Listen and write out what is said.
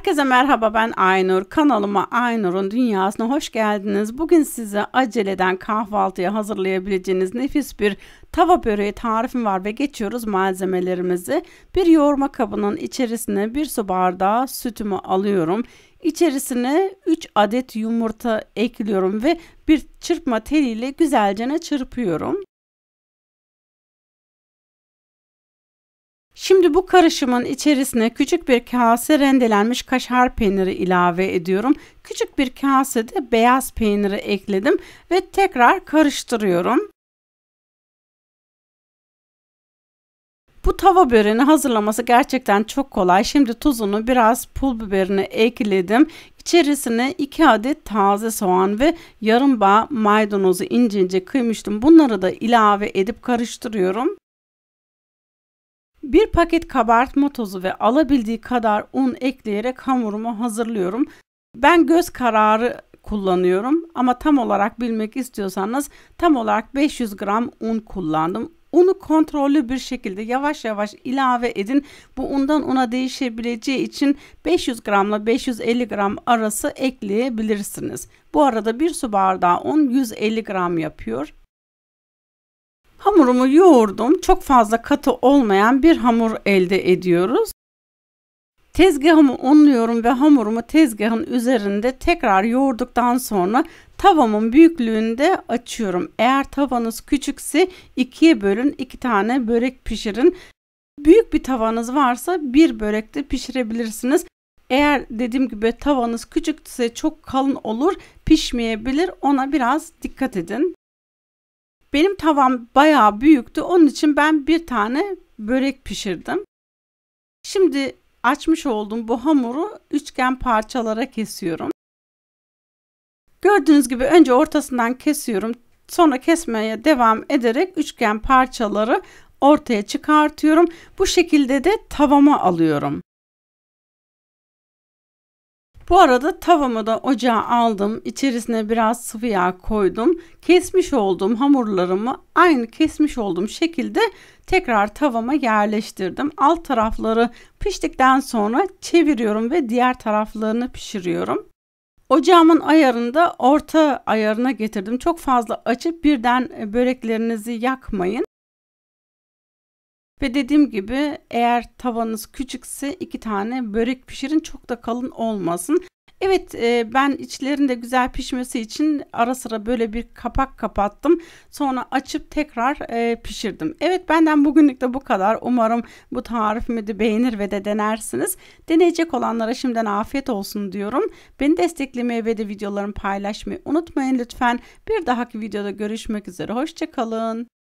Herkese merhaba ben Aynur. Kanalıma Aynur'un dünyasına hoş geldiniz. Bugün size aceleden kahvaltıya hazırlayabileceğiniz nefis bir tava böreği tarifim var ve geçiyoruz malzemelerimizi. Bir yoğurma kabının içerisine bir su bardağı sütümü alıyorum. İçerisine 3 adet yumurta ekliyorum ve bir çırpma teliyle güzelce çırpıyorum. Şimdi bu karışımın içerisine küçük bir kase rendelenmiş kaşar peyniri ilave ediyorum. Küçük bir kase de beyaz peyniri ekledim ve tekrar karıştırıyorum. Bu tava böreğini hazırlaması gerçekten çok kolay. Şimdi tuzunu biraz pul biberini ekledim. İçerisine 2 adet taze soğan ve yarım bağ maydanozu ince ince kıymıştım. Bunları da ilave edip karıştırıyorum. Bir paket kabartma tozu ve alabildiği kadar un ekleyerek hamurumu hazırlıyorum. Ben göz kararı kullanıyorum ama tam olarak bilmek istiyorsanız tam olarak 500 gram un kullandım. Unu kontrollü bir şekilde yavaş yavaş ilave edin. Bu undan una değişebileceği için 500 gramla 550 gram arası ekleyebilirsiniz. Bu arada bir su bardağı un 150 gram yapıyor. Hamurumu yoğurdum. Çok fazla katı olmayan bir hamur elde ediyoruz. Tezgahımı unluyorum ve hamurumu tezgahın üzerinde tekrar yoğurduktan sonra tavamın büyüklüğünde açıyorum. Eğer tavanız küçükse ikiye bölün, iki tane börek pişirin. Büyük bir tavanız varsa bir börek de pişirebilirsiniz. Eğer dediğim gibi tavanız küçükse çok kalın olur, pişmeyebilir. Ona biraz dikkat edin. Benim tavam bayağı büyüktü. Onun için ben bir tane börek pişirdim. Şimdi açmış olduğum bu hamuru üçgen parçalara kesiyorum. Gördüğünüz gibi önce ortasından kesiyorum. Sonra kesmeye devam ederek üçgen parçaları ortaya çıkartıyorum. Bu şekilde de tavama alıyorum. Bu arada tavamı da ocağa aldım. İçerisine biraz sıvı yağ koydum. Kesmiş olduğum hamurlarımı aynı kesmiş olduğum şekilde tekrar tavama yerleştirdim. Alt tarafları piştikten sonra çeviriyorum ve diğer taraflarını pişiriyorum. Ocağımın da orta ayarına getirdim. Çok fazla açıp birden böreklerinizi yakmayın. Ve dediğim gibi eğer tavanız küçükse iki tane börek pişirin çok da kalın olmasın. Evet e, ben içlerinde güzel pişmesi için ara sıra böyle bir kapak kapattım. Sonra açıp tekrar e, pişirdim. Evet benden bugünlük de bu kadar. Umarım bu tarifimi de beğenir ve de denersiniz. Deneyecek olanlara şimdiden afiyet olsun diyorum. Beni desteklemeyi ve de videolarımı paylaşmayı unutmayın lütfen. Bir dahaki videoda görüşmek üzere. Hoşçakalın.